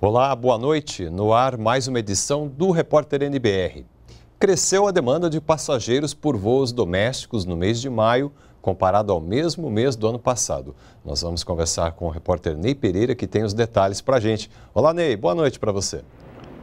Olá, boa noite. No ar, mais uma edição do Repórter NBR. Cresceu a demanda de passageiros por voos domésticos no mês de maio, comparado ao mesmo mês do ano passado. Nós vamos conversar com o repórter Ney Pereira, que tem os detalhes para a gente. Olá, Ney. Boa noite para você.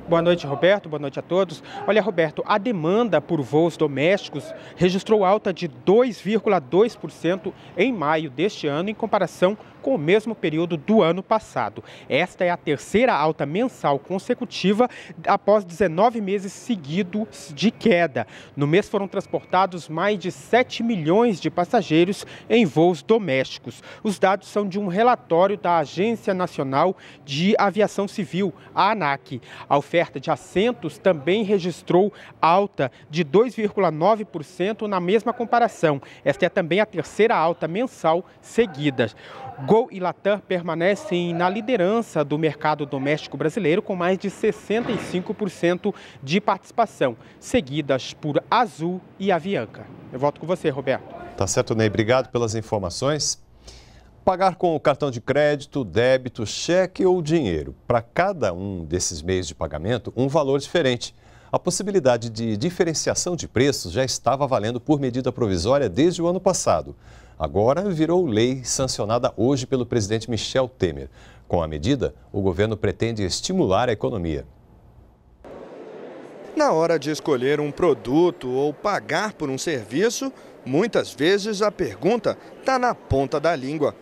Boa noite, Roberto. Boa noite a todos. Olha, Roberto, a demanda por voos domésticos registrou alta de 2,2% em maio deste ano em comparação com o mesmo período do ano passado. Esta é a terceira alta mensal consecutiva após 19 meses seguidos de queda. No mês foram transportados mais de 7 milhões de passageiros em voos domésticos. Os dados são de um relatório da Agência Nacional de Aviação Civil, a ANAC. Ao oferta de assentos também registrou alta de 2,9% na mesma comparação. Esta é também a terceira alta mensal seguida. Gol e Latam permanecem na liderança do mercado doméstico brasileiro com mais de 65% de participação, seguidas por Azul e Avianca. Eu volto com você, Roberto. Tá certo, Ney. Obrigado pelas informações. Pagar com o cartão de crédito, débito, cheque ou dinheiro. Para cada um desses meios de pagamento, um valor diferente. A possibilidade de diferenciação de preços já estava valendo por medida provisória desde o ano passado. Agora virou lei sancionada hoje pelo presidente Michel Temer. Com a medida, o governo pretende estimular a economia. Na hora de escolher um produto ou pagar por um serviço, muitas vezes a pergunta está na ponta da língua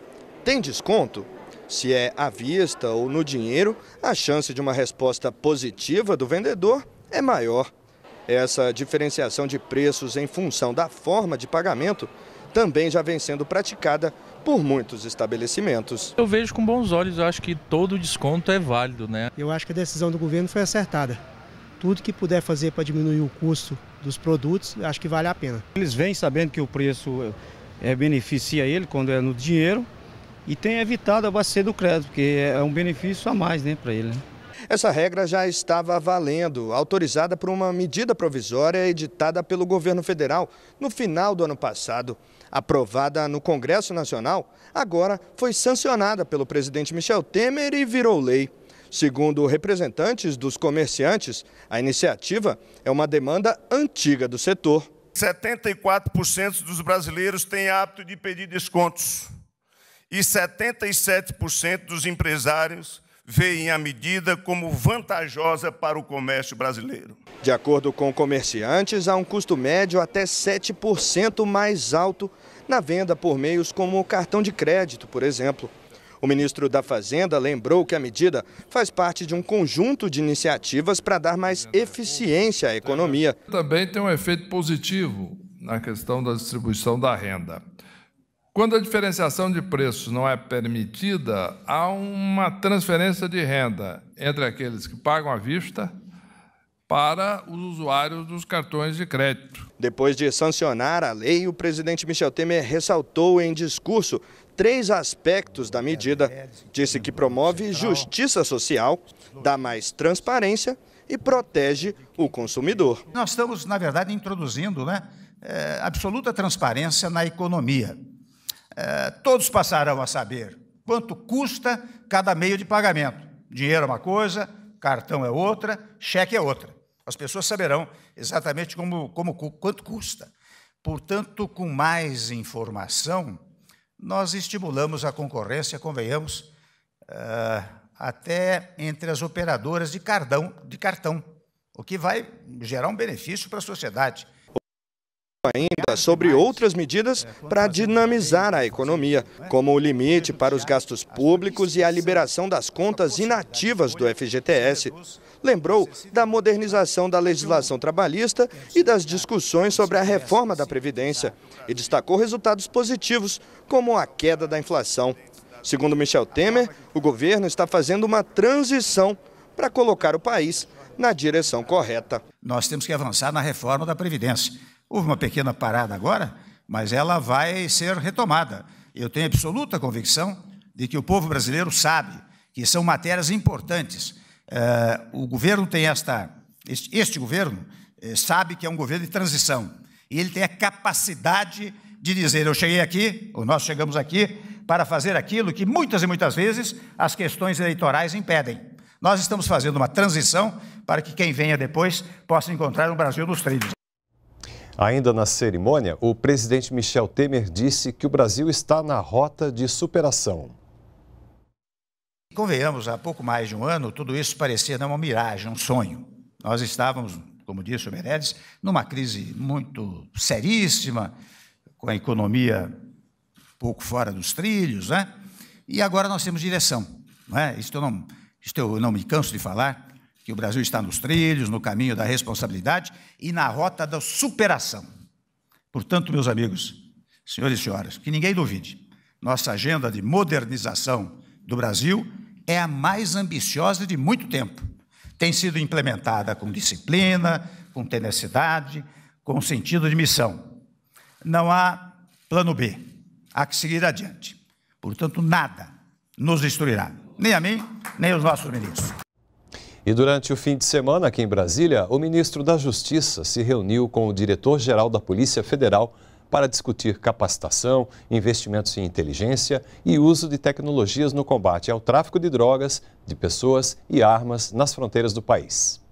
tem desconto? Se é à vista ou no dinheiro, a chance de uma resposta positiva do vendedor é maior. Essa diferenciação de preços em função da forma de pagamento também já vem sendo praticada por muitos estabelecimentos. Eu vejo com bons olhos, eu acho que todo desconto é válido, né? Eu acho que a decisão do governo foi acertada. Tudo que puder fazer para diminuir o custo dos produtos, acho que vale a pena. Eles vêm sabendo que o preço é, beneficia ele quando é no dinheiro, e tem evitado a bacia do crédito, porque é, é um benefício a mais né, para ele. Né? Essa regra já estava valendo, autorizada por uma medida provisória editada pelo governo federal no final do ano passado. Aprovada no Congresso Nacional, agora foi sancionada pelo presidente Michel Temer e virou lei. Segundo representantes dos comerciantes, a iniciativa é uma demanda antiga do setor. 74% dos brasileiros têm hábito de pedir descontos e 77% dos empresários veem a medida como vantajosa para o comércio brasileiro. De acordo com comerciantes, há um custo médio até 7% mais alto na venda por meios como o cartão de crédito, por exemplo. O ministro da Fazenda lembrou que a medida faz parte de um conjunto de iniciativas para dar mais eficiência à economia. Também tem um efeito positivo na questão da distribuição da renda. Quando a diferenciação de preços não é permitida, há uma transferência de renda entre aqueles que pagam à vista para os usuários dos cartões de crédito. Depois de sancionar a lei, o presidente Michel Temer ressaltou em discurso três aspectos da medida. Disse que promove justiça social, dá mais transparência e protege o consumidor. Nós estamos, na verdade, introduzindo né, eh, absoluta transparência na economia. Eh, todos passarão a saber quanto custa cada meio de pagamento. Dinheiro é uma coisa, cartão é outra, cheque é outra. As pessoas saberão exatamente como, como quanto custa. Portanto, com mais informação, nós estimulamos a concorrência, convenhamos, eh, até entre as operadoras de cartão, de cartão, o que vai gerar um benefício para a sociedade ainda sobre outras medidas para dinamizar a economia, como o limite para os gastos públicos e a liberação das contas inativas do FGTS. Lembrou da modernização da legislação trabalhista e das discussões sobre a reforma da Previdência e destacou resultados positivos, como a queda da inflação. Segundo Michel Temer, o governo está fazendo uma transição para colocar o país na direção correta. Nós temos que avançar na reforma da Previdência Houve uma pequena parada agora, mas ela vai ser retomada. Eu tenho absoluta convicção de que o povo brasileiro sabe que são matérias importantes. Eh, o governo tem esta. Este, este governo eh, sabe que é um governo de transição. E ele tem a capacidade de dizer: eu cheguei aqui, ou nós chegamos aqui, para fazer aquilo que muitas e muitas vezes as questões eleitorais impedem. Nós estamos fazendo uma transição para que quem venha depois possa encontrar um Brasil dos trilhos. Ainda na cerimônia, o presidente Michel Temer disse que o Brasil está na rota de superação. Convenhamos, há pouco mais de um ano, tudo isso parecia uma miragem, um sonho. Nós estávamos, como disse o Meredes, numa crise muito seríssima, com a economia pouco fora dos trilhos, né? e agora nós temos direção. Não é? Isso eu não, isso eu não me canso de falar que o Brasil está nos trilhos, no caminho da responsabilidade e na rota da superação. Portanto, meus amigos, senhores e senhoras, que ninguém duvide, nossa agenda de modernização do Brasil é a mais ambiciosa de muito tempo. Tem sido implementada com disciplina, com tenacidade, com sentido de missão. Não há plano B, há que seguir adiante. Portanto, nada nos destruirá, nem a mim, nem os nossos ministros. E durante o fim de semana, aqui em Brasília, o ministro da Justiça se reuniu com o diretor-geral da Polícia Federal para discutir capacitação, investimentos em inteligência e uso de tecnologias no combate ao tráfico de drogas, de pessoas e armas nas fronteiras do país.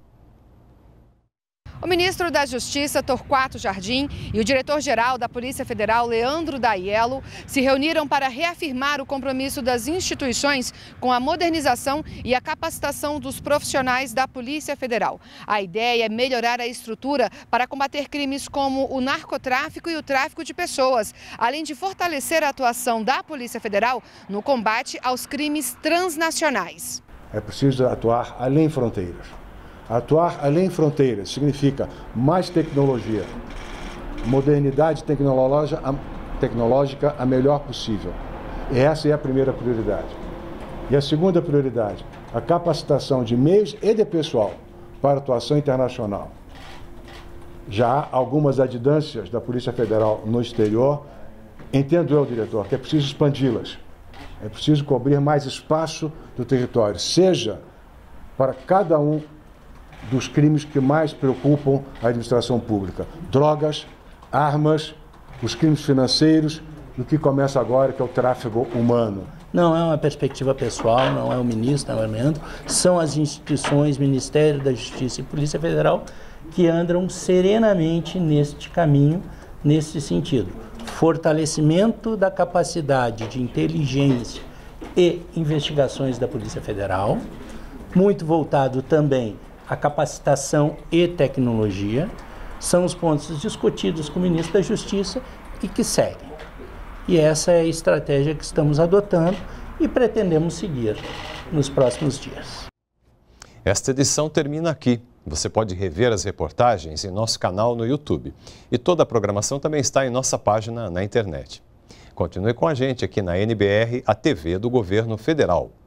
O ministro da Justiça, Torquato Jardim, e o diretor-geral da Polícia Federal, Leandro Daiello, se reuniram para reafirmar o compromisso das instituições com a modernização e a capacitação dos profissionais da Polícia Federal. A ideia é melhorar a estrutura para combater crimes como o narcotráfico e o tráfico de pessoas, além de fortalecer a atuação da Polícia Federal no combate aos crimes transnacionais. É preciso atuar além fronteiras Atuar além fronteiras significa mais tecnologia, modernidade tecnológica a melhor possível. E essa é a primeira prioridade. E a segunda prioridade, a capacitação de meios e de pessoal para atuação internacional. Já há algumas adidâncias da Polícia Federal no exterior, entendo eu, diretor, que é preciso expandi-las. É preciso cobrir mais espaço do território, seja para cada um dos crimes que mais preocupam a administração pública: drogas, armas, os crimes financeiros e o que começa agora, que é o tráfego humano. Não é uma perspectiva pessoal, não é o ministro, não é o Leandro, são as instituições, Ministério da Justiça e Polícia Federal, que andam serenamente neste caminho, nesse sentido. Fortalecimento da capacidade de inteligência e investigações da Polícia Federal, muito voltado também a capacitação e tecnologia são os pontos discutidos com o ministro da Justiça e que seguem. E essa é a estratégia que estamos adotando e pretendemos seguir nos próximos dias. Esta edição termina aqui. Você pode rever as reportagens em nosso canal no YouTube. E toda a programação também está em nossa página na internet. Continue com a gente aqui na NBR, a TV do Governo Federal.